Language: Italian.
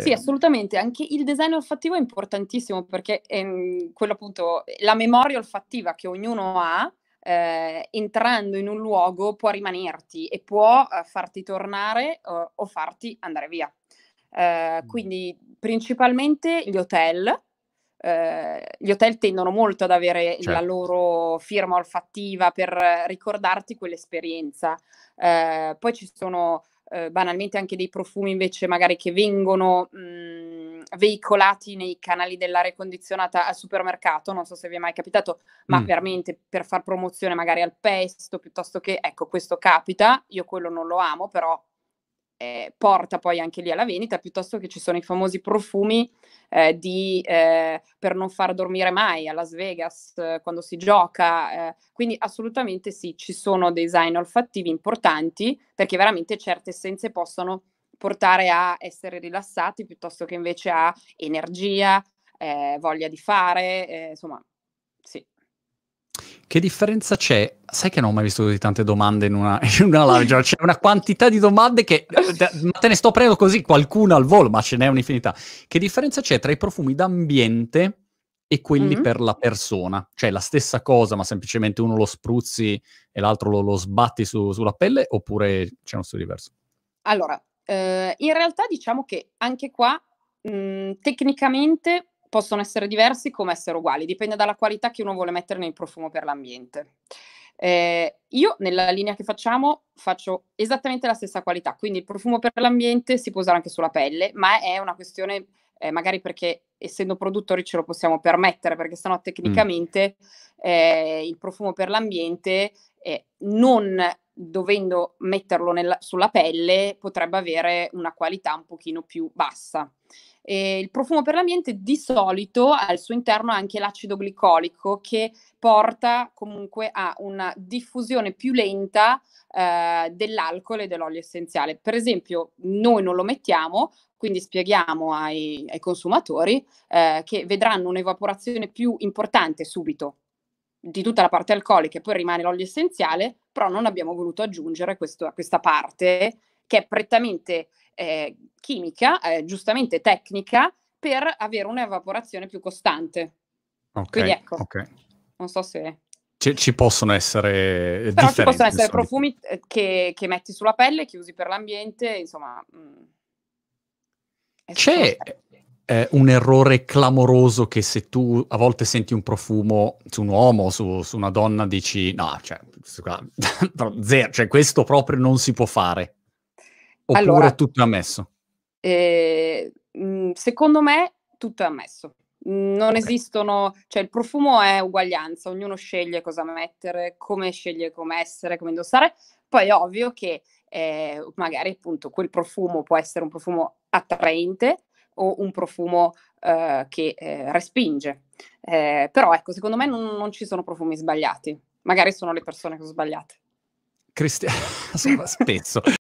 Sì, eh, assolutamente. Anche il design olfattivo è importantissimo perché è ehm, quello appunto, la memoria olfattiva che ognuno ha, eh, entrando in un luogo può rimanerti e può eh, farti tornare eh, o farti andare via. Eh, mm. quindi principalmente gli hotel, eh, gli hotel tendono molto ad avere certo. la loro firma olfattiva per ricordarti quell'esperienza. poi ci sono eh, banalmente anche dei profumi invece magari che vengono mh, mhmm, veicolati nei canali dell'aria condizionata al supermercato, non so se vi è mai capitato, ma mm. veramente per far promozione magari al pesto piuttosto che, ecco questo capita, io quello non lo amo però eh, porta poi anche lì alla vendita, piuttosto che ci sono i famosi profumi eh, di, eh, per non far dormire mai a Las Vegas eh, quando si gioca. Eh. quindi assolutamente sì, ci sono design olfattivi importanti perché veramente certe essenze possono portare a essere rilassati piuttosto che invece a energia, eh, voglia di fare, insomma, sì. Che differenza c'è? Sai che non ho mai visto così tante domande in una, in una live, cioè, c'è una quantità di domande che eh, te ne sto prendendo così qualcuna al volo, ma ce n'è un'infinità. Che differenza c'è tra i profumi d'ambiente e quelli mm-hmm. per la persona? Cioè la stessa cosa, ma semplicemente uno lo spruzzi e l'altro lo, lo sbatti su, sulla pelle, oppure c'è uno studio diverso? Allora, eh, in realtà diciamo che anche qua mh, mm, tecnicamente possono essere diversi come essere uguali, dipende dalla qualità che uno vuole mettere nel profumo per l'ambiente. Eh, io nella linea che facciamo faccio esattamente la stessa qualità, quindi il profumo per l'ambiente si può usare anche sulla pelle, ma è una questione eh, magari perché essendo produttori ce lo possiamo permettere, perché sennò mm. tecnicamente mm. eh, il profumo per l'ambiente non dovendo metterlo nella, sulla pelle potrebbe avere una qualità un pochino più bassa. E il profumo per l'ambiente di solito ha al suo interno anche l'acido glicolico che porta comunque a una diffusione più lenta eh, dell'alcol e dell'olio essenziale. Per esempio, noi non lo mettiamo, quindi spieghiamo ai, ai consumatori eh, che vedranno un'evaporazione più importante subito di tutta la parte alcolica e poi rimane l'olio essenziale, però non abbiamo voluto aggiungere questo, questa parte che è prettamente eh, chimica, eh, giustamente tecnica, per avere un'evaporazione più costante. Okay, Quindi ecco, okay. non so se... Ci, ci possono essere... Però ci possono essere profumi eh, che, che, metti sulla pelle, che usi per l'ambiente, insomma... Mh, mm. C'è eh, un errore clamoroso che se tu a volte senti un profumo su un uomo, su, su una donna, dici no, cioè, zero, cioè questo proprio non si può fare. Oppure allora, tutto è ammesso? Eh, mm, secondo me tutto è ammesso. Non okay. esistono, cioè il profumo è uguaglianza, ognuno sceglie cosa mettere, come sceglie come essere, come indossare. Poi è ovvio che eh, magari appunto quel profumo può essere un profumo attraente, o un profumo eh, che eh, respinge. Eh, però ecco, secondo me non, non, ci sono profumi sbagliati, magari sono le persone che sono sbagliate. Cristiano, spezzo.